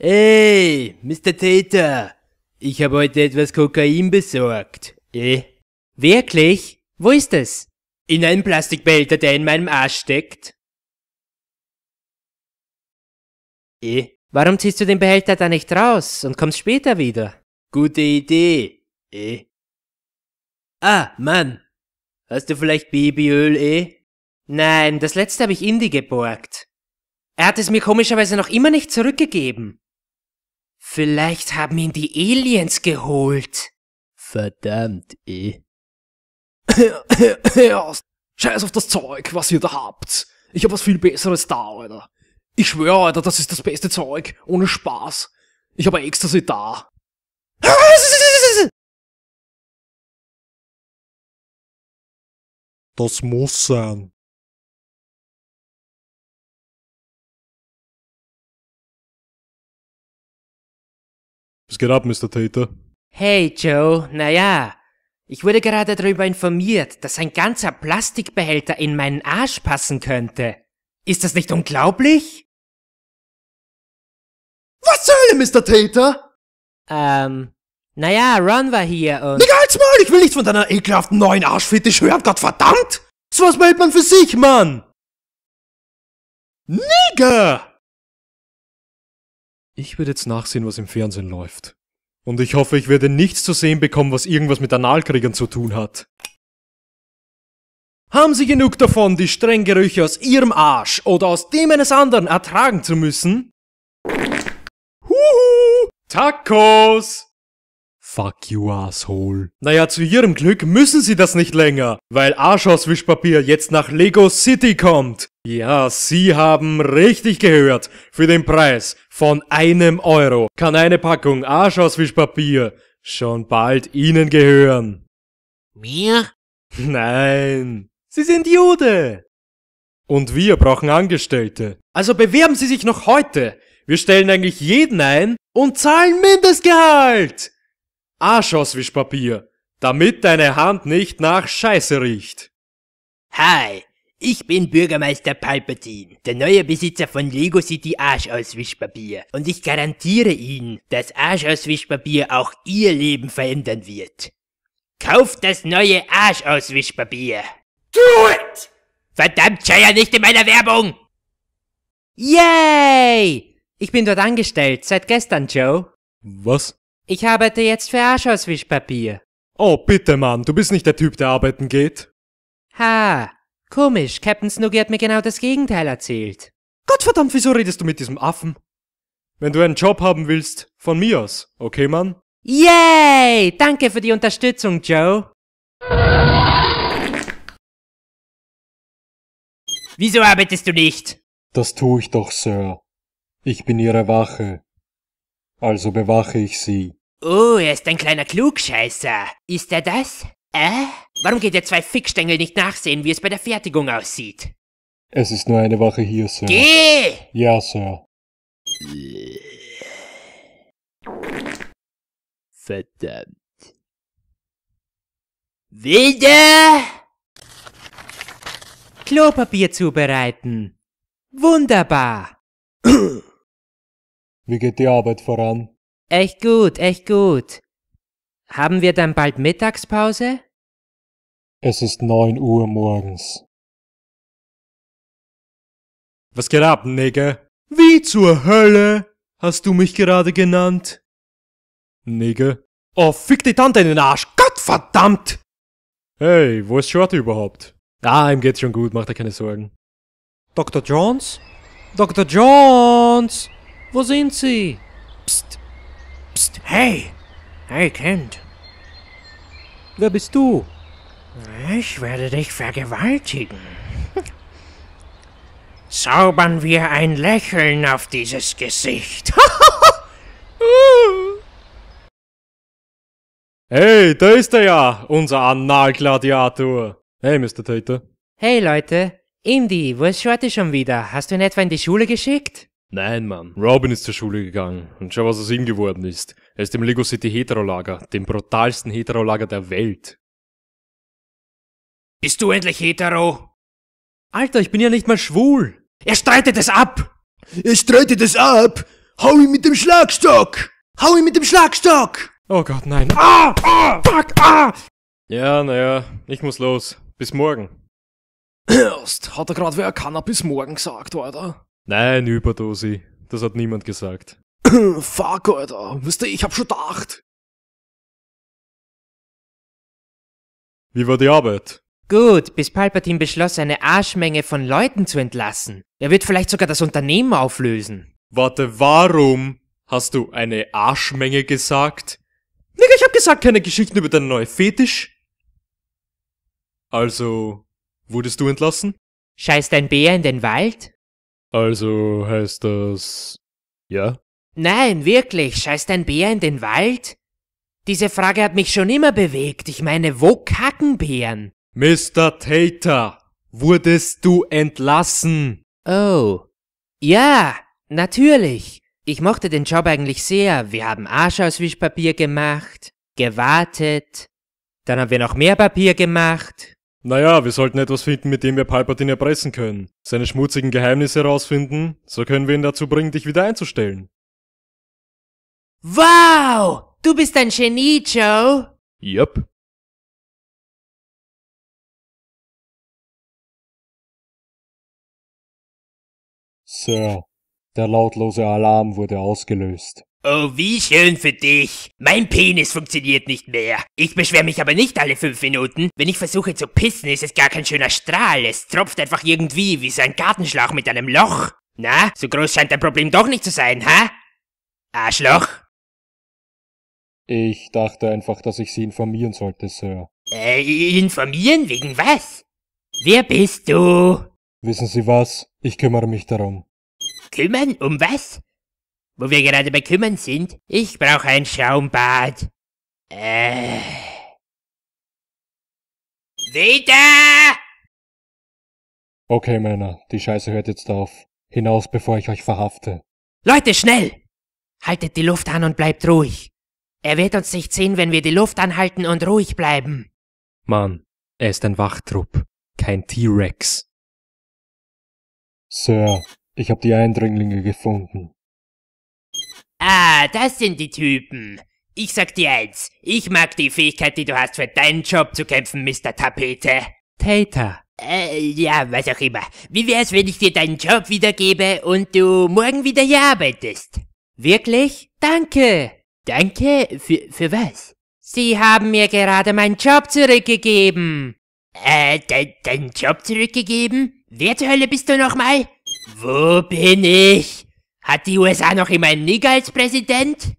Ey, Mr. Täter, ich habe heute etwas Kokain besorgt. Eh? Wirklich? Wo ist es? In einem Plastikbehälter, der in meinem Arsch steckt. Eh? Warum ziehst du den Behälter da nicht raus und kommst später wieder? Gute Idee. Eh? Ah, Mann. Hast du vielleicht Babyöl, eh? Nein, das letzte habe ich Indy geborgt. Er hat es mir komischerweise noch immer nicht zurückgegeben. Vielleicht haben ihn die Aliens geholt. Verdammt, eh. Scheiß auf das Zeug, was ihr da habt. Ich hab was viel Besseres da, Alter. Ich schwöre, Alter, das ist das beste Zeug. Ohne Spaß. Ich habe Ecstasy da. Das muss sein. Was geht ab, Mr. Tater? Hey, Joe. Naja, ich wurde gerade darüber informiert, dass ein ganzer Plastikbehälter in meinen Arsch passen könnte. Ist das nicht unglaublich? Was soll denn, Mr. Tater? Ähm, naja, Ron war hier und... Digga, halt's mal! Ich will nichts von deiner ekelhaften neuen Arschfetisch hören, Gott verdammt! So was man für sich, Mann! Nigger! Ich werde jetzt nachsehen, was im Fernsehen läuft. Und ich hoffe, ich werde nichts zu sehen bekommen, was irgendwas mit Analkriegern zu tun hat. Haben Sie genug davon, die strengen Gerüche aus Ihrem Arsch oder aus dem eines anderen ertragen zu müssen? Huhu! Tacos! Fuck you, asshole. Naja, zu ihrem Glück müssen sie das nicht länger, weil Arsch aus Wischpapier jetzt nach Lego City kommt. Ja, Sie haben richtig gehört. Für den Preis von einem Euro kann eine Packung Arsch aus Wischpapier schon bald Ihnen gehören. Mir? Nein. Sie sind Jude. Und wir brauchen Angestellte. Also bewerben Sie sich noch heute. Wir stellen eigentlich jeden ein und zahlen Mindestgehalt. Arsch aus Wischpapier, damit deine Hand nicht nach Scheiße riecht. Hi, ich bin Bürgermeister Palpatine, der neue Besitzer von Lego City Arsch aus Wischpapier. Und ich garantiere Ihnen, dass Arsch aus Wischpapier auch Ihr Leben verändern wird. Kauft das neue Arsch aus Wischpapier. Do it! Verdammt, Scheier, nicht in meiner Werbung! Yay! Ich bin dort angestellt, seit gestern, Joe. Was? Ich arbeite jetzt für Arschauswischpapier. Oh, bitte, Mann, du bist nicht der Typ, der arbeiten geht. Ha, komisch, Captain Snoogie hat mir genau das Gegenteil erzählt. Gottverdammt, wieso redest du mit diesem Affen? Wenn du einen Job haben willst, von mir aus, okay, Mann? Yay! Danke für die Unterstützung, Joe. Wieso arbeitest du nicht? Das tue ich doch, Sir. Ich bin Ihre Wache. Also bewache ich Sie. Oh, er ist ein kleiner Klugscheißer. Ist er das? Äh? Warum geht der zwei Fickstängel nicht nachsehen, wie es bei der Fertigung aussieht? Es ist nur eine Woche hier, Sir. Geh! Ja, Sir. Verdammt. Wieder! Klopapier zubereiten. Wunderbar. Wie geht die Arbeit voran? Echt gut, echt gut. Haben wir dann bald Mittagspause? Es ist 9 Uhr morgens. Was geht ab, Nigger? Wie zur Hölle hast du mich gerade genannt? Nigger. Oh, fick die Tante in den Arsch, Gottverdammt! Hey, wo ist Shorty überhaupt? Ah, ihm geht's schon gut, macht er keine Sorgen. Dr. Jones? Dr. Jones! Wo sind Sie? Hey! Hey, Kind! Wer bist du? Ich werde dich vergewaltigen. Zaubern wir ein Lächeln auf dieses Gesicht. hey, da ist er ja, unser Analgladiator. Hey, Mr. Tater. Hey, Leute. Indy, wo ist Shorty schon wieder? Hast du ihn etwa in die Schule geschickt? Nein, Mann. Robin ist zur Schule gegangen. Und schau, was aus ihm geworden ist. Er ist im Lego City Heterolager, dem brutalsten Heterolager der Welt. Bist du endlich hetero? Alter, ich bin ja nicht mal schwul. Er streitet es ab. Er streitet es ab. Hau ihn mit dem Schlagstock. Hau ihn mit dem Schlagstock. Oh Gott, nein. Ah, ah, fuck, ah. Ja, naja, ich muss los. Bis morgen. Erst hat er gerade wer Cannabis morgen gesagt, oder? Nein, Überdosi. Das hat niemand gesagt. Fuck, Alter. Wisst ihr, ich hab schon gedacht. Wie war die Arbeit? Gut, bis Palpatine beschloss, eine Arschmenge von Leuten zu entlassen. Er wird vielleicht sogar das Unternehmen auflösen. Warte, warum hast du eine Arschmenge gesagt? Nigga, ich hab gesagt, keine Geschichten über deinen neuen Fetisch. Also, wurdest du entlassen? Scheißt ein Bär in den Wald? Also heißt das... Ja? Nein, wirklich, scheißt ein Bär in den Wald? Diese Frage hat mich schon immer bewegt. Ich meine, wo kacken Bären? Mr. Tater, wurdest du entlassen? Oh. Ja, natürlich. Ich mochte den Job eigentlich sehr. Wir haben Arsch aus Wischpapier gemacht, gewartet. Dann haben wir noch mehr Papier gemacht. Naja, wir sollten etwas finden, mit dem wir Palpatine erpressen können. Seine schmutzigen Geheimnisse herausfinden, so können wir ihn dazu bringen, dich wieder einzustellen. Wow! Du bist ein Genie, Joe! Yep. Sir, der lautlose Alarm wurde ausgelöst. Oh, wie schön für dich. Mein Penis funktioniert nicht mehr. Ich beschwere mich aber nicht alle fünf Minuten. Wenn ich versuche zu pissen, ist es gar kein schöner Strahl. Es tropft einfach irgendwie wie so ein Gartenschlauch mit einem Loch. Na, so groß scheint dein Problem doch nicht zu sein, ha? Arschloch? Ich dachte einfach, dass ich Sie informieren sollte, Sir. Äh, informieren wegen was? Wer bist du? Wissen Sie was? Ich kümmere mich darum. Kümmern um was? Wo wir gerade bei kümmern sind? Ich brauche ein Schaumbad. Äh. Wieder! Okay, Männer, die Scheiße hört jetzt auf. Hinaus, bevor ich euch verhafte. Leute, schnell! Haltet die Luft an und bleibt ruhig. Er wird uns nicht sehen, wenn wir die Luft anhalten und ruhig bleiben. Mann, er ist ein Wachtrupp, kein T-Rex. Sir, ich habe die Eindringlinge gefunden. Ah, das sind die Typen. Ich sag dir eins, ich mag die Fähigkeit, die du hast, für deinen Job zu kämpfen, Mr. Tapete. Tater. Äh, ja, was auch immer. Wie wär's, wenn ich dir deinen Job wiedergebe und du morgen wieder hier arbeitest? Wirklich? Danke! Danke, für, für was? Sie haben mir gerade meinen Job zurückgegeben. Äh, de, deinen Job zurückgegeben? Wer zur Hölle bist du nochmal? Wo bin ich? Hat die USA noch immer einen Nigger als Präsident?